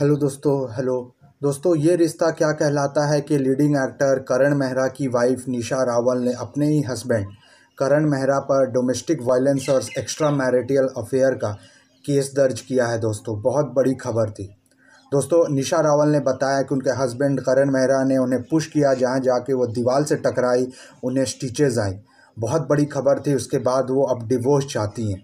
hello दोस्तों hello दोस्तों ये रिश्ता क्या कहलाता है कि लीडिंग एक्टर करण मेहरा की वाइफ निशा रावल ने अपने ही हस्बैंड करण मेहरा पर डोमेस्टिक वायलेंस और एक्स्ट्रा मैरिटियल अफेयर का केस दर्ज किया है दोस्तों बहुत बड़ी खबर थी दोस्तों निशा रावल ने बताया कि उनके हस्बैंड करण मेहरा ने उन्हें पुश किया जहाँ जाके वो दीवार से टकराई उन्हें स्टिचेज आई बहुत बड़ी खबर थी उसके बाद वो अब डिवोर्स चाहती हैं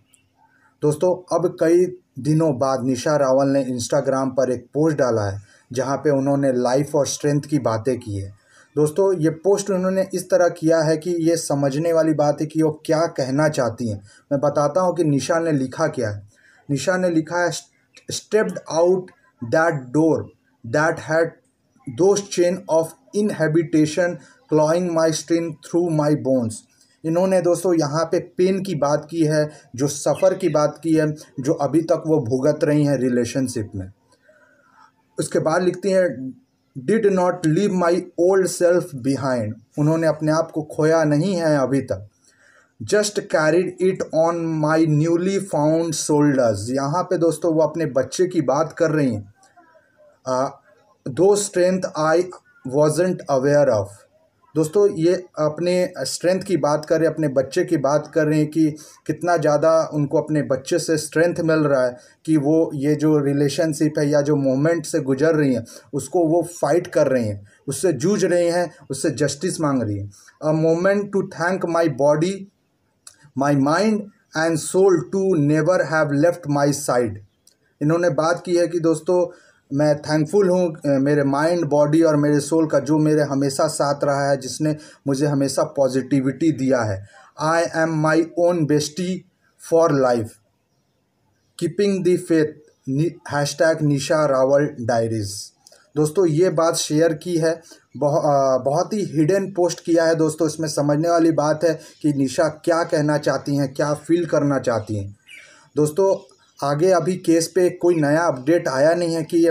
दोस्तों अब कई दिनों बाद निशा रावल ने इंस्टाग्राम पर एक पोस्ट डाला है जहां पे उन्होंने लाइफ और स्ट्रेंथ की बातें की है दोस्तों ये पोस्ट उन्होंने इस तरह किया है कि ये समझने वाली बात है कि वो क्या कहना चाहती हैं मैं बताता हूँ कि निशा ने लिखा क्या है निशा ने लिखा है stepped out that door that had those chain of inhibition clawing my strength through my bones इन्होंने दोस्तों यहाँ पे पेन की बात की है जो सफ़र की बात की है जो अभी तक वो भुगत रही हैं रिलेशनशिप में उसके बाद लिखती हैं did not leave my old self behind उन्होंने अपने आप को खोया नहीं है अभी तक just carried it on my newly found shoulders यहाँ पे दोस्तों वो अपने बच्चे की बात कर रही हैं the strength I wasn't aware of दोस्तों ये अपने स्ट्रेंथ की बात करें अपने बच्चे की बात कर रहे हैं कि कितना ज़्यादा उनको अपने बच्चे से स्ट्रेंथ मिल रहा है कि वो ये जो रिलेशनशिप है या जो मोमेंट से गुजर रही हैं उसको वो फाइट कर रही हैं उससे जूझ रही हैं उससे जस्टिस मांग रही हैं a moment to thank my body my mind and soul to never have left my side इन्होंने बात की है कि दोस्तों मैं थैंकफुल हूँ मेरे माइंड बॉडी और मेरे सोल का जो मेरे हमेशा साथ रहा है जिसने मुझे हमेशा पॉजिटिविटी दिया है I am my own bestie for life keeping the faith hashtag Nisha Rawal diaries दोस्तों ये बात शेयर की है बहु, आ, बहुत ही हिडन पोस्ट किया है दोस्तों इसमें समझने वाली बात है कि निशा क्या कहना चाहती हैं क्या फील करना चाहती हैं दोस्तों आगे अभी केस पे कोई नया अपडेट आया नहीं है कि ये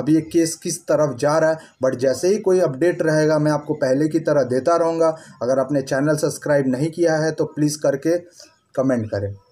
अभी ये केस किस तरफ जा रहा है बट जैसे ही कोई अपडेट रहेगा मैं आपको पहले की तरह देता रहूँगा अगर आपने चैनल सब्सक्राइब नहीं किया है तो प्लीज़ करके कमेंट करें